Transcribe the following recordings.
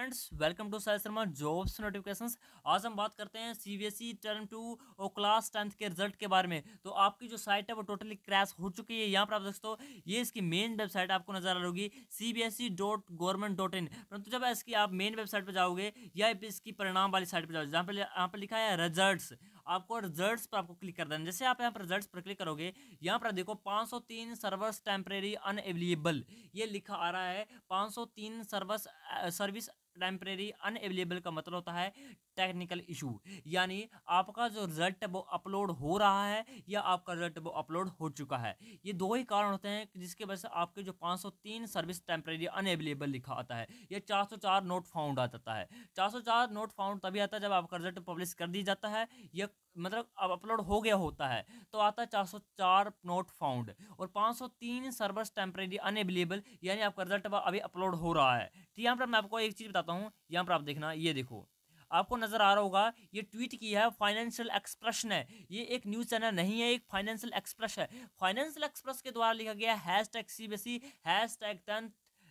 friends welcome to Sai Sharma jobs notifications आज हम बात करते हैं सी बी टर्म टू और क्लास टेंथ के रिजल्ट के बारे में तो आपकी जो साइट है वो टोटली क्रैश हो चुकी है यहाँ पर आप दोस्तों ये इसकी मेन वेबसाइट आपको नजर आ रही होगी C B S E dot government dot in परंतु जब इसकी आप मेन वेबसाइट पर जाओगे या इसकी परिणाम वाली साइट पर जाओगे जहाँ पर यहाँ पर लिखा है रिजल्ट आपको रिजल्ट्स पर आपको क्लिक कर देना जैसे आप यहाँ पर रिजल्ट्स पर क्लिक करोगे यहाँ पर देखो 503 सर्वर्स टेम्परेरी अनएवेलेबल ये लिखा आ रहा है 503 सर्विस सर्विस अन अनएवेलेबल का मतलब होता है टेक्निकल इशू यानी आपका जो रिजल्ट वो अपलोड हो रहा है या आपका रिजल्ट वो अपलोड हो चुका है ये दो ही कारण होते हैं जिसके वजह से आपके जो 503 सर्विस अन अनएवेलेबल लिखा आता है या 404 नोट फाउंड आ जाता है 404 नोट फाउंड तभी आता है जब आपका रिजल्ट पब्लिश कर दिया जाता है या मतलब अब अपलोड हो गया होता है तो आता है चार नोट फाउंड और 503 सर्वर्स टेम्परेरी अनएवेलेबल यानी आपका रिजल्ट अभी अपलोड हो रहा है तो यहाँ पर मैं आपको एक चीज़ बताता हूँ यहाँ पर आप देखना ये देखो आपको नज़र आ रहा होगा ये ट्वीट की है फाइनेंशियल एक्सप्रेशन है ये एक न्यूज़ चैनल नहीं है एक फाइनेंशियल एक्सप्रेस है फाइनेंशियल एक्सप्रेस के द्वारा लिखा गया hash tag C B C hash tag tenth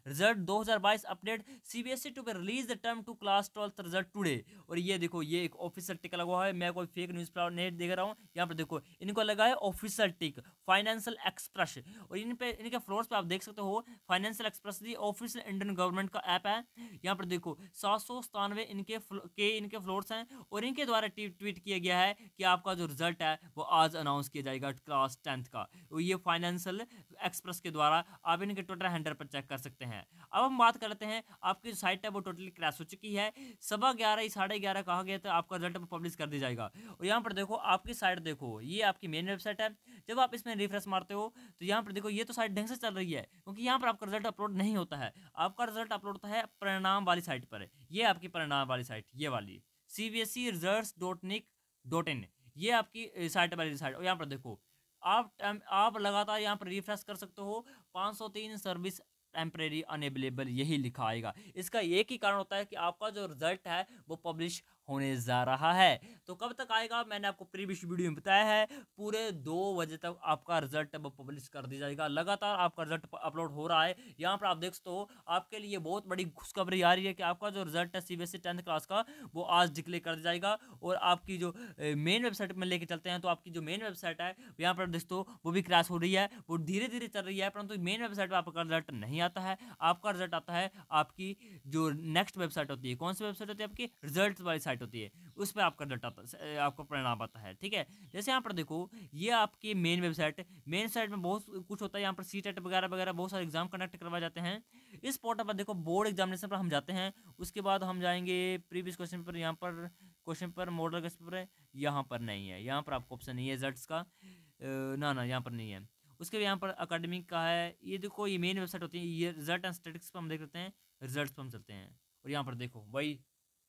result 2022 update CBSE to पे release the term two class twelfth result today और ये देखो ये एक ऑफिसियल टिक लगा हुआ है मैं कोई फेक न्यूज़ नहीं देख रहा हूँ यहाँ पर देखो इनको लगा है ऑफिसियल टिक फाइनेंशियल एक्सप्रेस और इन पे इनके फ्लोर्स पे आप देख सकते हो financial express the official Indian government का ऐप है यहाँ पर देखो सात सौ सतानवे इनके के इनके फ्लोर्स हैं और इनके द्वारा ट्वीट किया गया है कि आपका जो रिजल्ट है वो आज अनाउंस किया जाएगा क्लास टेंथ का और ये फाइनेंशियल एक्सप्रेस के द्वारा आप इनके ट्विटर हैंडल पर चेक कर सकते हैं हैं अब हम बात करते हैं आपकी साइट है वो टोटली क्रैश हो चुकी है सवा ग्यारह साढ़े ग्यारह कहा गया तो आपका रिजल्ट पब्लिश कर दिया जाएगा और यहाँ पर देखो आपकी साइट देखो ये आपकी मेन वेबसाइट है जब आप इसमें रिफ्रेश मारते हो तो यहाँ पर देखो ये तो साइट ढंग से चल रही है क्योंकि यहाँ पर आपका रिजल्ट अपलोड नहीं होता है आपका रिजल्ट अपलोड होता है परिणाम वाली साइट पर ये आपकी परिणाम वाली साइट ये वाली C B S E result dot nic dot in ये आपकी साइट वाली साइट और यहाँ पर देखो आप आप लगातार यहाँ पर रिफ्रेश कर सकते हो 503 सर्विस टेम्प्रेरी अनएबलेबल यही लिखा आएगा इसका एक ही कारण होता है कि आपका जो रिज़ल्ट है वो पब्लिश होने जा रहा है तो कब तक आएगा मैंने आपको प्रीवियस वीडियो में बताया है पूरे दो बजे तक आपका रिजल्ट अब पब्लिश कर दिया जाएगा लगातार आपका रिजल्ट अपलोड हो रहा है यहाँ पर आप देख सकते हो आपके लिए बहुत बड़ी खुशखबरी आ रही है कि आपका जो रिजल्ट है सीबीएसई टेंथ क्लास का वो आज डिक्लेयर कर दिया जाएगा और आपकी जो मेन वेबसाइट में लेके चलते हैं तो आपकी जो मेन वेबसाइट है यहाँ पर दोस्तों वो भी क्रैश हो रही है वो धीरे धीरे चल रही है परंतु मेन वेबसाइट पर आपका रिजल्ट नहीं आता है आपका रिजल्ट आता है आपकी जो नेक्स्ट वेबसाइट होती है कौन सी वेबसाइट होती है आपकी रिजल्ट वाली साइट साइट तो होती है उस पर आपका डाटा आपका परिणाम आता है ठीक है जैसे यहाँ पर देखो ये आपकी मेन वेबसाइट मेन साइट में बहुत कुछ होता है यहाँ पर सी टेट वगैरह वगैरह बहुत सारे एग्जाम कंडक्ट करवाए जाते हैं इस पोर्टल पर देखो बोर्ड एग्जामिनेशन पर हम जाते हैं उसके बाद हम जाएंगे प्रीवियस क्वेश्चन पर यहाँ पर क्वेश्चन पर मॉडल क्वेश्चन पर यहाँ पर नहीं है यहाँ पर आपको ऑप्शन नहीं है रिजल्ट का ना ना यहाँ पर नहीं है उसके बाद यहाँ पर अकेडमिक का है ये देखो ये मेन वेबसाइट होती है ये रिजल्ट एंड स्टेटिक्स पर हम देख लेते हैं रिजल्ट पर हम चलते हैं और यहाँ पर देखो वही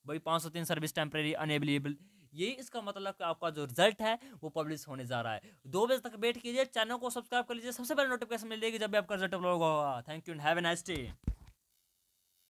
भाई पाँच सौ तीन सर्विस टेम्प्रेरी अनेबलेबल यही इसका मतलब कि आपका जो रिजल्ट है वो पब्लिश होने जा रहा है दो बजे तक वेट कीजिए चैनल को सब्सक्राइब कर लीजिए सबसे पहले नोटिफिकेशन मिलेगी जब भी आपका रिजल्ट अपलोड होगा thank you and have a nice day